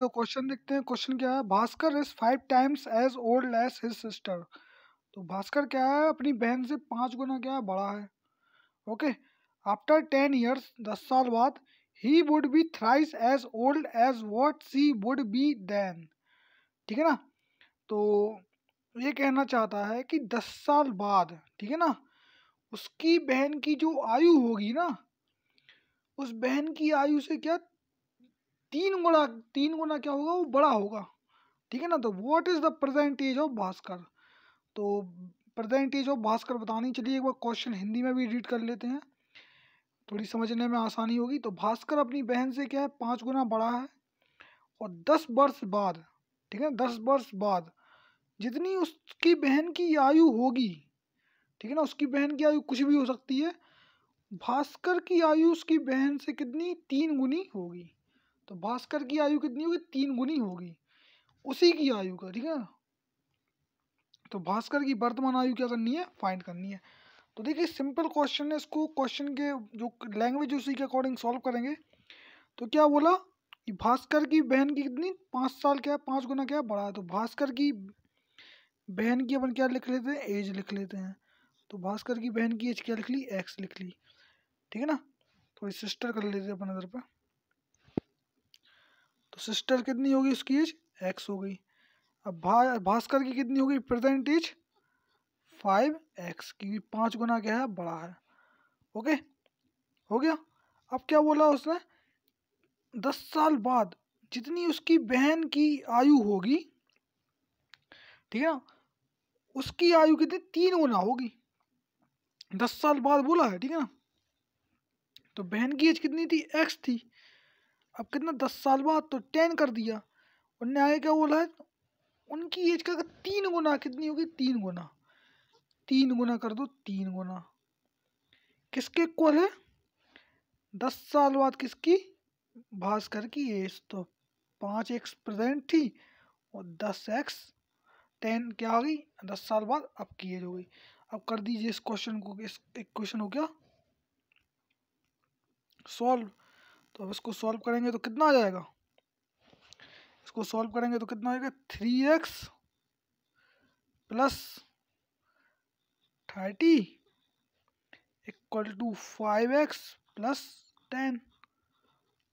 तो क्वेश्चन देखते हैं क्वेश्चन क्या है Bhaskar is five times as old as his sister तो भास्कर क्या है अपनी बहन से पाँच गुना क्या है बड़ा है ओके आफ्टर टेन ईयर्स दस साल बाद ही would be thrice as old as what she would be then ठीक है ना तो ये कहना चाहता है कि दस साल बाद ठीक है ना उसकी बहन की जो आयु होगी ना उस बहन की आयु से क्या तीन गुना तीन गुना क्या होगा वो बड़ा होगा ठीक है ना तो what is the present age of Bhaskar तो प्रेजेंट एज ऑफ भास्कर बतानी चलिए एक बार क्वेश्चन हिंदी में भी रीड कर लेते हैं थोड़ी समझने में आसानी होगी तो भास्कर अपनी बहन से क्या है पाँच गुना बड़ा है और दस वर्ष बाद ठीक है दस वर्ष बाद जितनी उसकी बहन की आयु होगी ठीक है ना उसकी बहन की आयु कुछ भी हो सकती है भास्कर की आयु उसकी बहन से कितनी तीन गुनी होगी तो भास्कर की आयु कितनी होगी तीन गुनी होगी उसी की आयु का ठीक है तो भास्कर की वर्तमान आयु क्या करनी है फाइंड करनी है तो देखिए सिंपल क्वेश्चन है इसको क्वेश्चन के जो लैंग्वेज उसी के अकॉर्डिंग सॉल्व करेंगे तो क्या बोला कि भास्कर की बहन की कितनी पाँच साल क्या है पाँच गुना क्या बड़ा है तो भास्कर की बहन की अपन क्या लिख लेते हैं एज लिख लेते हैं तो भास्कर की बहन की एज क्या लिख ली एक्स लिख ली ठीक है ना थोड़ी तो सिस्टर कर लेते हैं अपन इधर पर सिस्टर कितनी होगी उसकी एज एक्स हो गई अब भा भास्कर की कितनी होगी प्रेजेंट एज फाइव एक्स क्योंकि पाँच गुना क्या है बड़ा है ओके हो गया अब क्या बोला उसने दस साल बाद जितनी उसकी बहन की आयु होगी ठीक है ना उसकी आयु कितनी तीन गुना होगी दस साल बाद बोला है ठीक है ना तो बहन की एज कितनी थी एक्स थी अब कितना दस साल बाद तो टेन कर दिया उनने आगे क्या बोला है उनकी एज का तीन गुना कितनी होगी तीन गुना तीन गुना कर दो तीन गुना किसके इक्वल है दस साल बाद किसकी भास्कर की एज तो पाँच एक्स प्रेजेंट थी और दस एक्स टेन क्या हो गई दस साल बाद अब की एज हो गई अब कर दीजिए इस क्वेश्चन को इस एक क्वेश्चन हो गया सॉल्व तो अब इसको सॉल्व करेंगे तो कितना आ जाएगा इसको सॉल्व करेंगे तो कितना आएगा three X plus thirty equal to five X plus ten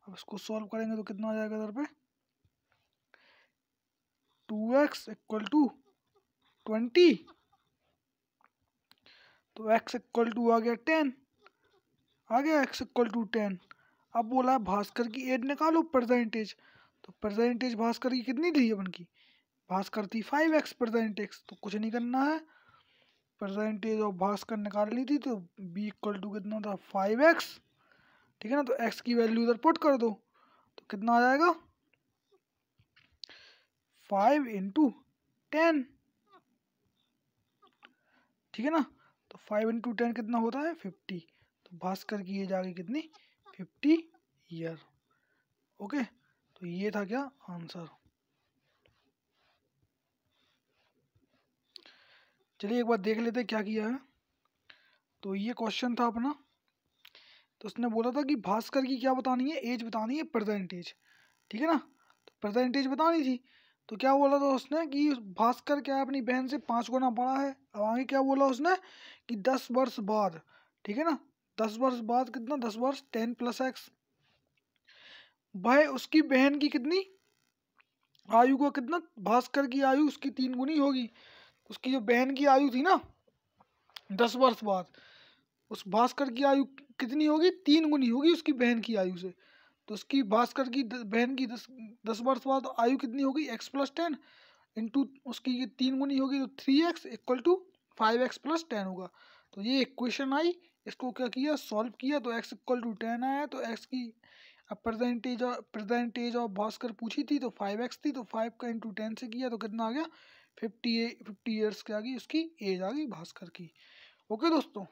अब इसको सॉल्व करेंगे तो कितना आ जाएगा इधर पे two X equal to twenty तो एक्स इक्वल टू आ गया टेन आ गया एक्स इक्वल टू टेन अब बोला है भास्कर की एड निकालो परसेंटेज तो परसेंटेज भास्कर की कितनी थी अपन की भास्कर थी फाइव एक्स परसेंटेज तो कुछ नहीं करना है परसेंटेज ऑफ भास्कर निकाल ली थी तो बी इक्वल टू कितना था फाइव एक्स ठीक है ना तो एक्स की वैल्यू उधर पुट कर दो तो कितना आ जाएगा फाइव इंटू टेन ठीक है ना तो फाइव इंटू टेन कितना होता है फिफ्टी तो भास्कर की ये जागे कितनी फिफ्टी ईयर ओके तो ये था क्या आंसर चलिए एक बार देख लेते क्या किया है तो ये क्वेश्चन था अपना तो उसने बोला था कि भास्कर की क्या बतानी है एज बतानी है प्रेजेंट एज ठीक है ना तो प्रेजेंट एज बतानी थी तो क्या बोला था उसने कि भास्कर क्या है अपनी बहन से पाँच गुना बड़ा है अब आगे क्या बोला उसने कि दस वर्ष बाद ठीक है ना दस वर्ष बाद कितना दस वर्ष टेन प्लस एक्स भाई उसकी बहन की कितनी आयु का कितना भास्कर की आयु उसकी तीन गुनी होगी उसकी जो बहन की आयु थी ना दस वर्ष बाद उस भास्कर की आयु कितनी होगी तीन गुनी होगी उसकी बहन की आयु से तो उसकी भास्कर की बहन की दस दस वर्ष बाद आयु कितनी होगी एक्स प्लस टेन इंटू उसकी ये तीन गुनी होगी तो three X equal to five X plus ten होगा तो ये इक्वेशन आई इसको क्या किया सॉल्व किया तो एक्स इक्वल टू टेन आया तो एक्स की percentage of percentage of Bhaskar पूछी थी तो फाइव एक्स थी तो फाइव का इंटू टेन से किया तो कितना आ गया फिफ्टी फिफ्टी ईयर्स की आ गई उसकी एज आ गई भास्कर की ओके दोस्तों